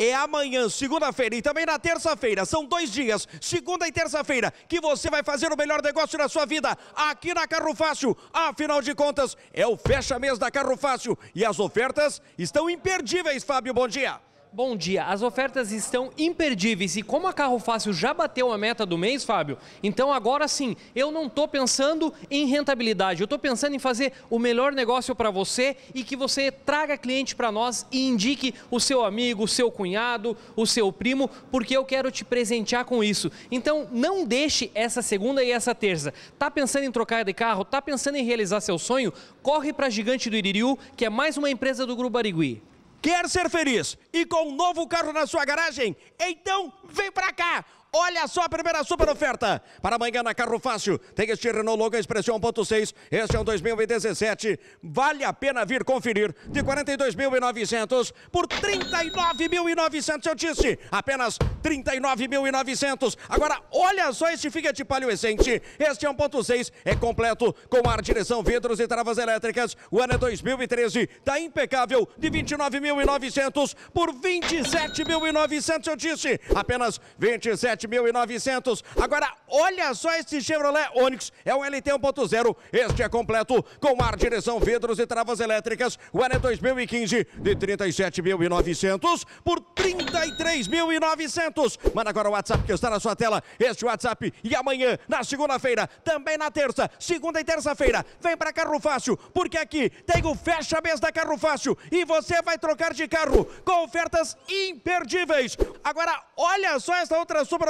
é amanhã, segunda-feira e também na terça-feira. São dois dias, segunda e terça-feira, que você vai fazer o melhor negócio da sua vida aqui na Carro Fácil. Afinal de contas, é o fecha-mês da Carro Fácil e as ofertas estão imperdíveis, Fábio. Bom dia. Bom dia. As ofertas estão imperdíveis e como a Carro Fácil já bateu a meta do mês, Fábio, então agora sim, eu não estou pensando em rentabilidade, eu estou pensando em fazer o melhor negócio para você e que você traga cliente para nós e indique o seu amigo, o seu cunhado, o seu primo, porque eu quero te presentear com isso. Então não deixe essa segunda e essa terça. Tá pensando em trocar de carro? Tá pensando em realizar seu sonho? Corre para a Gigante do Iririu, que é mais uma empresa do Grupo Barigui. Quer ser feliz e com um novo carro na sua garagem? Então vem pra cá! Olha só a primeira super oferta para amanhã na Carro Fácil. Tem este Renault Logan Expressão 1.6. Este é um 2017. Vale a pena vir conferir. De 42.900 por 39.900, eu disse. Apenas 39.900. Agora, olha só este Fiat Palio Essente. Este é 1.6. É completo com ar, direção, vidros e travas elétricas. O ano é 2013. Está impecável. De 29.900 por 27.900, eu disse. Apenas 27. 7.900. Agora, olha só este Chevrolet Onix. É um LT 1.0. Este é completo com ar, direção, vidros e travas elétricas. O ano é 2015 de 37.900 por 33.900. Manda agora o WhatsApp que está na sua tela. Este WhatsApp. E amanhã, na segunda-feira, também na terça, segunda e terça-feira, vem para Carro Fácil, porque aqui tem o fecha-mês da Carro Fácil e você vai trocar de carro com ofertas imperdíveis. Agora, olha só essa outra super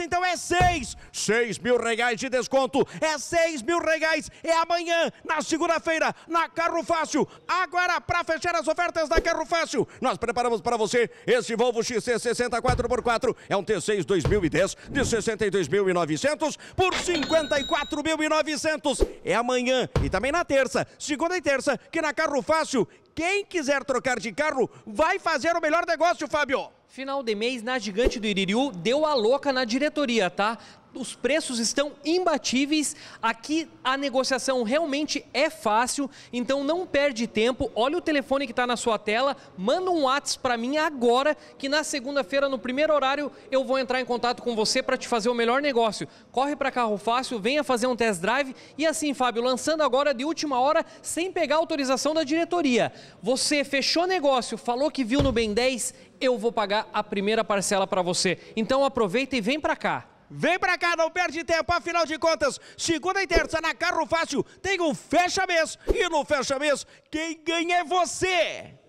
então é 6. 6 mil reais de desconto. É 6 mil reais. É amanhã, na segunda-feira, na Carro Fácil. Agora, para fechar as ofertas da Carro Fácil, nós preparamos para você esse Volvo XC60 4x4. É um T6 2010 de 62.900 por 54.900. É amanhã e também na terça, segunda e terça, que na Carro Fácil, quem quiser trocar de carro vai fazer o melhor negócio, Fábio. Final de mês na Gigante do Iririú deu a louca na diretoria, tá? os preços estão imbatíveis. Aqui a negociação realmente é fácil, então não perde tempo. Olha o telefone que está na sua tela, manda um WhatsApp para mim agora, que na segunda-feira, no primeiro horário, eu vou entrar em contato com você para te fazer o melhor negócio. Corre para Carro Fácil, venha fazer um test drive e assim, Fábio, lançando agora de última hora, sem pegar autorização da diretoria. Você fechou negócio, falou que viu no Ben 10, eu vou pagar a primeira parcela para você. Então aproveita e vem para cá. Vem pra cá, não perde tempo, afinal de contas, segunda e terça na Carro Fácil tem o um fecha mês. E no fecha mês, quem ganha é você!